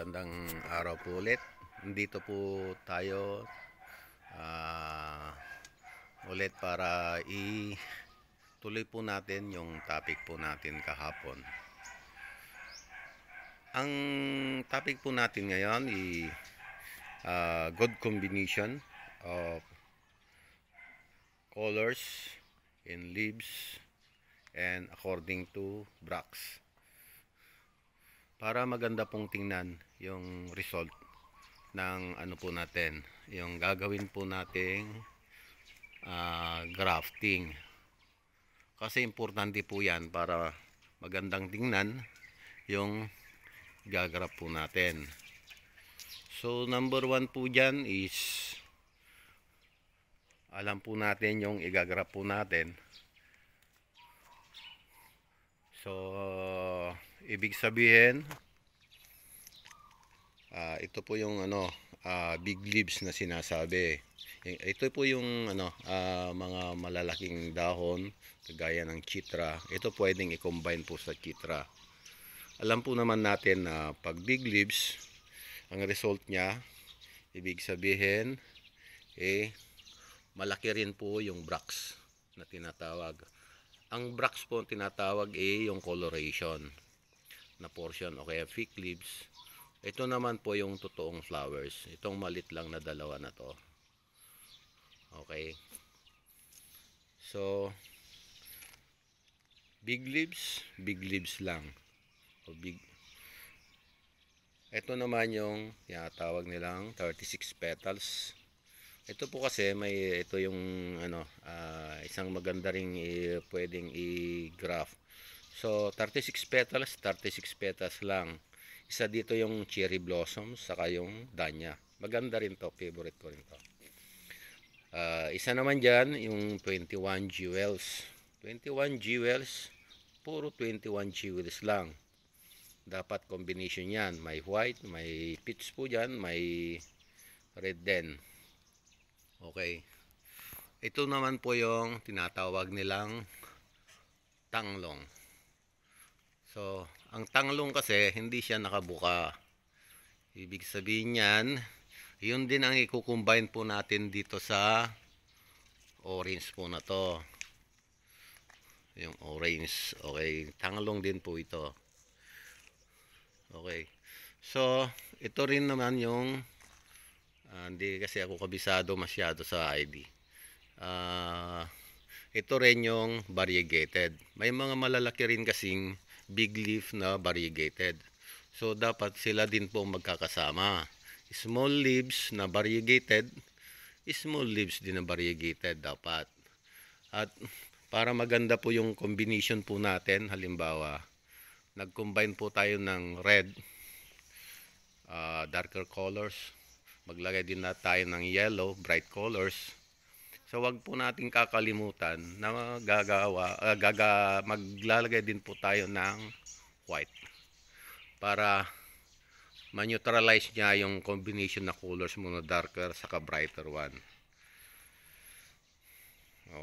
magandang araw po ulit dito po tayo uh, ulit para i tuloy po natin yung topic po natin kahapon ang topic po natin ngayon i uh, good combination of colors in leaves and according to Brax para maganda pong tingnan yung result ng ano po natin yung gagawin po nating uh, grafting kasi importante po yan para magandang tingnan yung gagrap po natin so number 1 po dyan is alam po natin yung igagrap po natin so ibig sabihin uh, ito po yung ano uh, big leaves na sinasabi ito po yung ano uh, mga malalaking dahon kagaya ng chitra ito pwedeng i-combine po sa chitra alam po naman natin na pag big leaves ang result niya ibig sabihin eh malaki rin po yung brax na tinatawag ang brax po tinatawag eh yung coloration na portion o kaya fig leaves. Ito naman po yung totoong flowers. Itong malit lang na dalawa na to. Okay. So, big leaves, big leaves lang. O big ito naman yung tinatawag nilang 36 petals. Ito po kasi may ito yung ano uh, isang maganda ring eh, pwedeng i-graph So, 36 petals, 36 petals lang. Isa dito yung cherry blossom, saka yung danya. Maganda rin to, favorite ko rin to. Uh, isa naman dyan, yung 21 jewels. 21 jewels, puro 21 jewels lang. Dapat combination yan. May white, may peach po dyan, may red din. Okay. Ito naman po yung tinatawag nilang tanglong. So, ang tanglong kasi, hindi siya nakabuka. Ibig sabihin niyan, yun din ang i-combine po natin dito sa orange po na to. Yung orange. Okay, tanglong din po ito. Okay. So, ito rin naman yung uh, hindi kasi ako kabisado masyado sa ID. Uh, ah, ito rin yung variegated. May mga malalaki rin kasing big leaf na variegated. So dapat sila din po magkakasama. Small leaves na variegated, small leaves din na variegated dapat. At para maganda po yung combination po natin, halimbawa, nag-combine po tayo ng red, uh, darker colors. Maglagay din na tayo ng yellow, bright colors So wag po natin kakalimutan na gagawa, uh, gaga, maglalagay din po tayo ng white para ma-neutralize niya yung combination na colors muna na darker saka brighter one.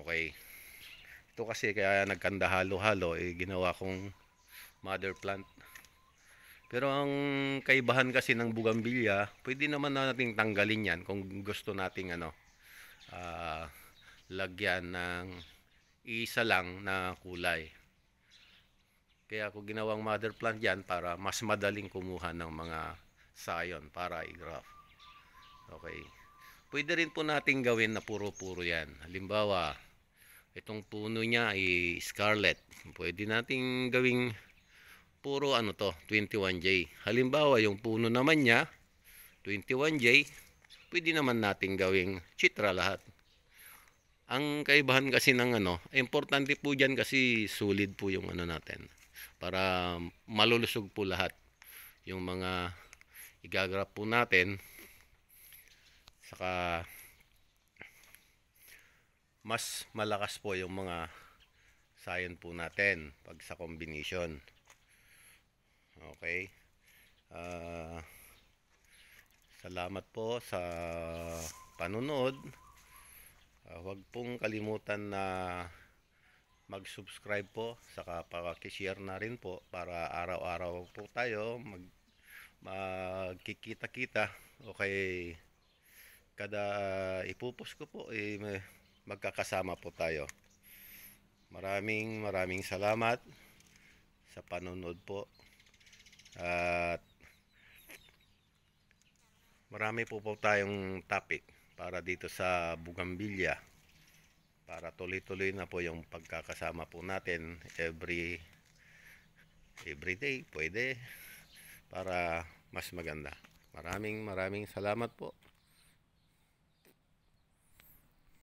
Okay. Ito kasi kaya nagkanda halo-halo eh, ginawa kong mother plant. Pero ang kaibahan kasi ng bugambilya, pwede naman na nating tanggalin yan kung gusto nating ano, uh, lagyan ng isa lang na kulay. Kaya ako ginawang mother plant yan para mas madaling kumuha ng mga sayon para i graph Okay. Pwede rin po natin gawin na puro-puro yan. Halimbawa, itong puno niya ay scarlet. Pwede nating gawing puro ano to, 21J. Halimbawa, yung puno naman niya, 21J, pwede naman nating gawing chitra lahat. Ang kaibahan kasi ng ano, importante po dyan kasi solid po yung ano natin. Para malulusog po lahat yung mga igagrap po natin. Saka mas malakas po yung mga sayon po natin pag sa combination. Okay. Ah... Uh, Salamat po sa panonood. Uh, huwag pong kalimutan na mag-subscribe po saka pakishare na rin po para araw-araw po tayo mag magkikita-kita okay kada ipupos ko po eh, magkakasama po tayo maraming maraming salamat sa panonood po at Marami po po tayong topic para dito sa Bugambilya. Para tuloy-tuloy na po yung pagkakasama po natin every every day pwede para mas maganda. Maraming maraming salamat po.